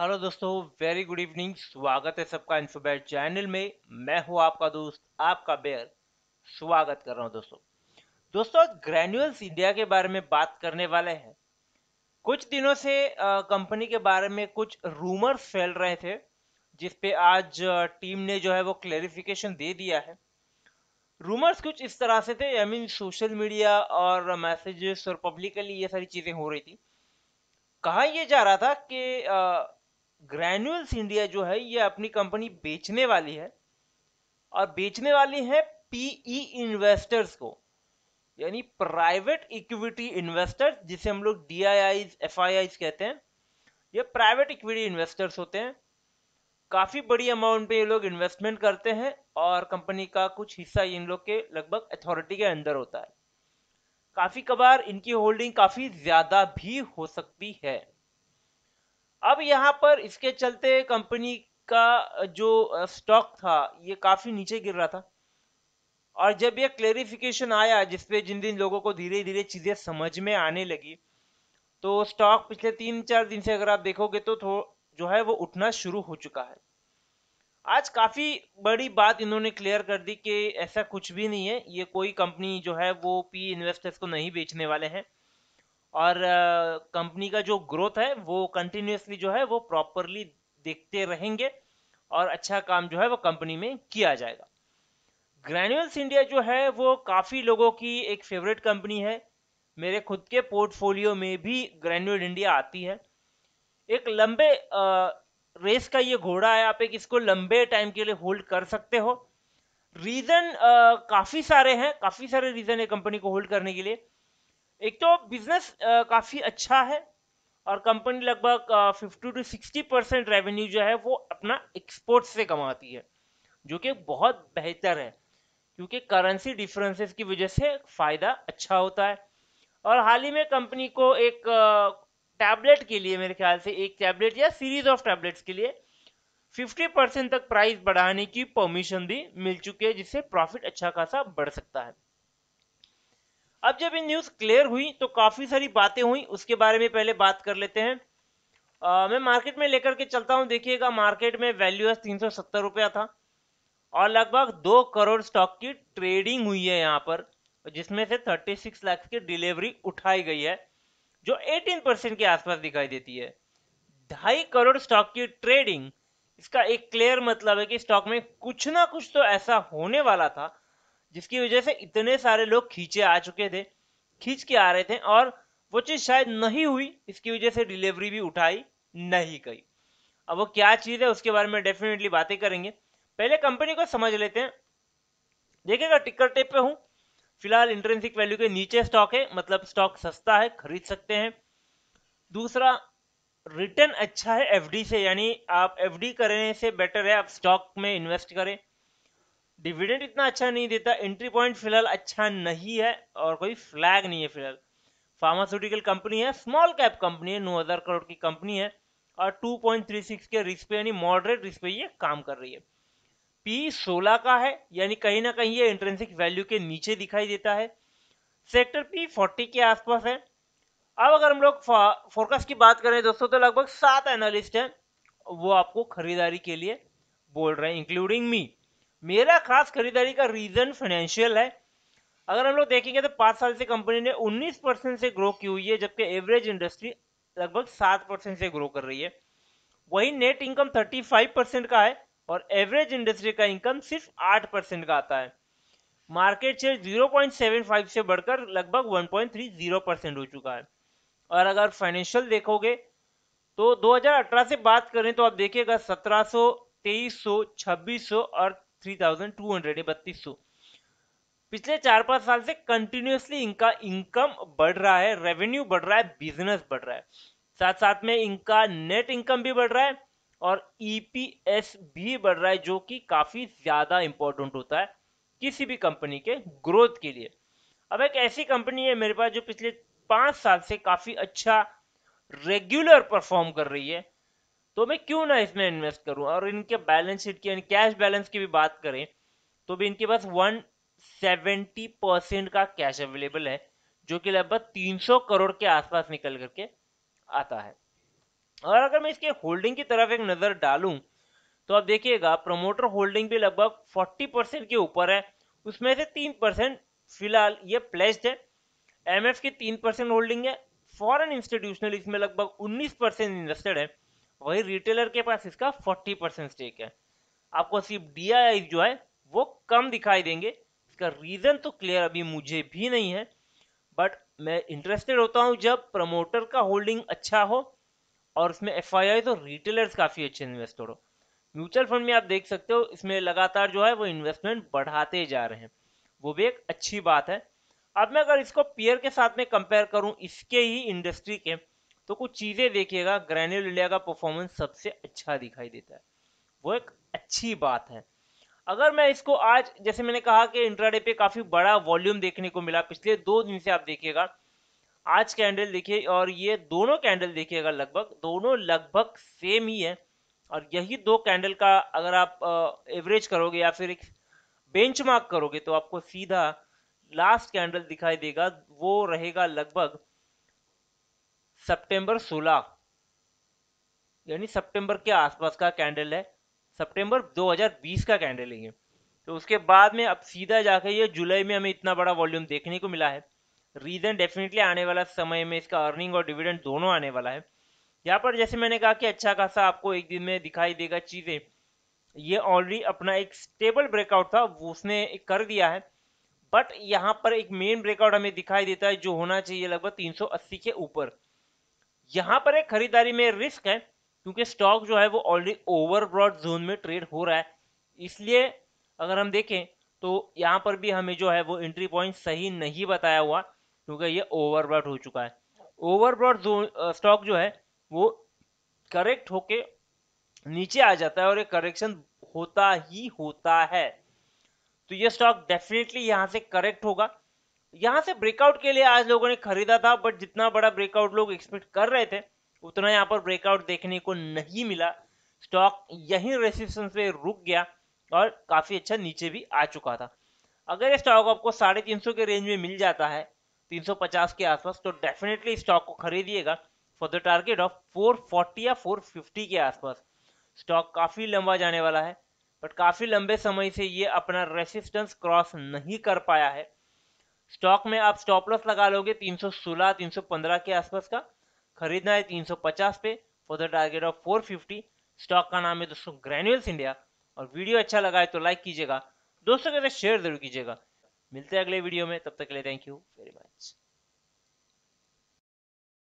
hello दोस्तों very good evening स्वागत है सबका इन्फोबैट चैनल में मैं हूं आपका दोस्त आपका बेयर स्वागत कर रहा हूं दोस्तों दोस्तों ग्रैन्यूल्स इंडिया के बारे में बात करने वाले हैं कुछ दिनों से कंपनी के बारे में कुछ रूमर्स फैल रहे थे जिस पे आज टीम ने जो है वो क्लेरिफिकेशन दे दिया है रूमर्स कुछ इस तरह से थे आई मीन सोशल मीडिया और मैसेजेस और पब्लिकली ये सारी चीज़ें हो रही थी कहा यह जा रहा था कि ग्रैन्यूल्स इंडिया जो है ये अपनी कंपनी बेचने वाली है और बेचने वाली है पीई इन्वेस्टर्स e को यानी प्राइवेट इक्विटी इन्वेस्टर्स जिसे हम लोग डी आई कहते हैं ये प्राइवेट इक्विटी इन्वेस्टर्स होते हैं काफ़ी बड़ी अमाउंट पे ये लोग इन्वेस्टमेंट करते हैं और कंपनी का कुछ हिस्सा इन लोग के लगभग अथॉरिटी के अंदर होता है काफ़ी कबार इनकी होल्डिंग काफ़ी ज़्यादा भी हो सकती है यहाँ पर इसके चलते कंपनी का जो स्टॉक था ये काफ़ी नीचे गिर रहा था और जब ये क्लेरिफिकेशन आया जिसपे जिन दिन लोगों को धीरे धीरे चीज़ें समझ में आने लगी तो स्टॉक पिछले तीन चार दिन से अगर आप देखोगे तो जो है वो उठना शुरू हो चुका है आज काफ़ी बड़ी बात इन्होंने क्लियर कर दी कि ऐसा कुछ भी नहीं है ये कोई कंपनी जो है वो पी इन्वेस्टर्स को नहीं बेचने वाले हैं और कंपनी का जो ग्रोथ है वो कंटिन्यूसली जो है वो प्रॉपरली देखते रहेंगे और अच्छा काम जो है वो कंपनी में किया जाएगा ग्रैन्यूल्स इंडिया जो है वो काफ़ी लोगों की एक फेवरेट कंपनी है मेरे खुद के पोर्टफोलियो में भी ग्रैन्यूल इंडिया आती है एक लंबे आ, रेस का ये घोड़ा है आप एक इसको लंबे टाइम के लिए होल्ड कर सकते हो रीज़न काफ़ी सारे हैं काफ़ी सारे रीज़न है कंपनी को होल्ड करने के लिए एक तो बिजनेस काफ़ी अच्छा है और कंपनी लगभग fifty to sixty percent revenue जो है वो अपना एक्सपोर्ट से कमाती है जो कि बहुत बेहतर है क्योंकि करेंसी डिफरेंसेस की वजह से फ़ायदा अच्छा होता है और हाल ही में कंपनी को एक टैबलेट के लिए मेरे ख्याल से एक टैबलेट या सीरीज ऑफ टैबलेट्स के लिए 50 परसेंट तक प्राइस बढ़ाने की परमिशन भी मिल चुकी है जिससे प्रॉफिट अच्छा खासा बढ़ सकता है अब जब ये न्यूज़ क्लियर हुई तो काफ़ी सारी बातें हुई उसके बारे में पहले बात कर लेते हैं आ, मैं मार्केट में लेकर के चलता हूँ देखिएगा मार्केट में वैल्यू है तीन रुपया था और लगभग दो करोड़ स्टॉक की ट्रेडिंग हुई है यहाँ पर जिसमें से 36 लाख की डिलीवरी उठाई गई है जो 18 परसेंट के आसपास दिखाई देती है ढाई करोड़ स्टॉक की ट्रेडिंग इसका एक क्लियर मतलब है कि स्टॉक में कुछ ना कुछ तो ऐसा होने वाला था जिसकी वजह से इतने सारे लोग खींचे आ चुके थे खींच के आ रहे थे और वो चीज़ शायद नहीं हुई इसकी वजह से डिलीवरी भी उठाई नहीं गई अब वो क्या चीज़ है उसके बारे में डेफिनेटली बातें करेंगे पहले कंपनी को समझ लेते हैं देखिएगा टिकर टेप पे हूँ फिलहाल इंट्रेंसिक वैल्यू के नीचे स्टॉक है मतलब स्टॉक सस्ता है खरीद सकते हैं दूसरा रिटर्न अच्छा है एफडी से यानी आप एफडी करने से बेटर है आप स्टॉक में इन्वेस्ट करें डिविडेंड इतना अच्छा नहीं देता एंट्री पॉइंट फिलहाल अच्छा नहीं है और कोई फ्लैग नहीं है फिलहाल फार्मास्यूटिकल कंपनी है स्मॉल कैप कंपनी है नौ हज़ार करोड़ की कंपनी है और 2.36 के रिस्क पे यानी मॉडरेट रिस्क पे ये काम कर रही है पी 16 का है यानी कहीं ना कहीं ये इंट्रेंसिक वैल्यू के नीचे दिखाई देता है सेक्टर पी 40 के आसपास है अब अगर हम लोग फोकस की बात करें दोस्तों तो लगभग सात एनालिस्ट हैं वो आपको खरीदारी के लिए बोल रहे हैं इंक्लूडिंग मी मेरा खास खरीदारी का रीजन फाइनेंशियल है अगर हम लोग देखेंगे तो पाँच साल से कंपनी ने 19 परसेंट से ग्रो की हुई है जबकि एवरेज इंडस्ट्री लगभग सात परसेंट से ग्रो कर रही है वही नेट इनकम 35 परसेंट का है और एवरेज इंडस्ट्री का इनकम सिर्फ आठ परसेंट का आता है मार्केट शेयर 0.75 से बढ़कर लगभग 1.30 परसेंट हो चुका है और अगर फाइनेंशियल देखोगे तो 2018 से बात करें तो आप देखिएगा सत्रह सौ और थ्री थाउजेंड टू हंड्रेड बत्तीस सौ पिछले चार पांच साल से कंटिन्यूसली इनका इनकम बढ़ रहा है रेवेन्यू बढ़ रहा है बिजनेस बढ़ रहा है साथ साथ में इनका नेट इनकम भी बढ़ रहा है और ईपीएस e भी बढ़ रहा है जो कि काफी ज्यादा इंपॉर्टेंट होता है किसी भी कंपनी के ग्रोथ के लिए अब एक ऐसी कंपनी है मेरे पास जो पिछले पांच साल से काफी अच्छा रेगुलर परफॉर्म कर रही है तो मैं क्यों ना इसमें इन्वेस्ट करूं और इनके बैलेंस शीट की कैश बैलेंस की भी बात करें तो भी इनके पास वन सेवेंटी परसेंट का कैश अवेलेबल है जो कि लगभग तीन सौ करोड़ के आसपास निकल करके आता है और अगर मैं इसके होल्डिंग की तरफ एक नज़र डालूं तो आप देखिएगा प्रमोटर होल्डिंग भी लगभग फोर्टी परसेंट के ऊपर है उसमें से तीन परसेंट फिलहाल ये प्लेस्ड है एमएफ की तीन परसेंट होल्डिंग है फॉरेन इंस्टीट्यूशनल इसमें लगभग उन्नीस परसेंट इन्वेस्टेड है वही रिटेलर के पास इसका 40 परसेंट स्टेक है आपको सिर्फ डी जो है वो कम दिखाई देंगे इसका रीज़न तो क्लियर अभी मुझे भी नहीं है बट मैं इंटरेस्टेड होता हूँ जब प्रमोटर का होल्डिंग अच्छा हो और उसमें एफ तो रिटेलर्स काफ़ी अच्छे इन्वेस्टर हो म्यूचुअल फंड में आप देख सकते हो इसमें लगातार जो है वो इन्वेस्टमेंट बढ़ाते जा रहे हैं वो भी एक अच्छी बात है अब मैं अगर इसको पियर के साथ में कंपेयर करूं इसके ही इंडस्ट्री के तो कुछ चीज़ें देखिएगा इंडिया का परफॉर्मेंस सबसे अच्छा दिखाई देता है वो एक अच्छी बात है अगर मैं इसको आज जैसे मैंने कहा कि इंट्राडे पे काफ़ी बड़ा वॉल्यूम देखने को मिला पिछले दो दिन से आप देखिएगा आज कैंडल देखिए और ये दोनों कैंडल देखिएगा लगभग दोनों लगभग सेम ही है और यही दो कैंडल का अगर आप एवरेज करोगे या फिर एक बेंच करोगे तो आपको सीधा लास्ट कैंडल दिखाई देगा वो रहेगा लगभग सितंबर 16 यानी सितंबर के आसपास का कैंडल है सितंबर 2020 का कैंडल है ये तो उसके बाद में अब सीधा जाकर ये जुलाई में हमें इतना बड़ा वॉल्यूम देखने को मिला है रीजन डेफिनेटली आने वाला समय में इसका अर्निंग और डिविडेंड दोनों आने वाला है यहाँ पर जैसे मैंने कहा कि अच्छा खासा आपको एक दिन में दिखाई देगा चीज़ें ये ऑलरेडी अपना एक स्टेबल ब्रेकआउट था वो उसने कर दिया है बट यहाँ पर एक मेन ब्रेकआउट हमें दिखाई देता है जो होना चाहिए लगभग 380 के ऊपर यहां पर एक खरीदारी में रिस्क है क्योंकि स्टॉक जो है वो ऑलरेडी ओवर ब्रॉड जोन में ट्रेड हो रहा है इसलिए अगर हम देखें तो यहाँ पर भी हमें जो है वो एंट्री पॉइंट सही नहीं बताया हुआ क्योंकि ये ओवर ब्रॉड हो चुका है ओवर ब्रॉड स्टॉक जो है वो करेक्ट होके नीचे आ जाता है और ये करेक्शन होता ही होता है तो ये स्टॉक डेफिनेटली यहाँ से करेक्ट होगा यहां से ब्रेकआउट के लिए आज लोगों ने खरीदा था बट जितना बड़ा ब्रेकआउट लोग एक्सपेक्ट कर रहे थे उतना यहाँ पर ब्रेकआउट देखने को नहीं मिला स्टॉक यहीं रेसिस्टेंस से रुक गया और काफी अच्छा नीचे भी आ चुका था अगर ये स्टॉक आपको साढ़े तीन सौ के रेंज में मिल जाता है तीन सौ पचास के आसपास तो डेफिनेटली स्टॉक को खरीदिएगा for the target of four forty या फोर फिफ्टी के आसपास स्टॉक काफी लंबा जाने वाला है बट काफी लंबे समय से ये अपना रेसिस्टेंस क्रॉस नहीं कर पाया है स्टॉक में आप स्टॉप लॉस लगा लोगे 316 315 के आसपास का खरीदना है 350 पे for the target of 450 stock का नाम है दोस्तों ग्रेन्यूल्स इंडिया और वीडियो अच्छा लगा है तो लाइक कीजिएगा दोस्तों के साथ शेयर जरूर कीजिएगा मिलते हैं अगले वीडियो में तब तक के लिए थैंक यू वेरी मच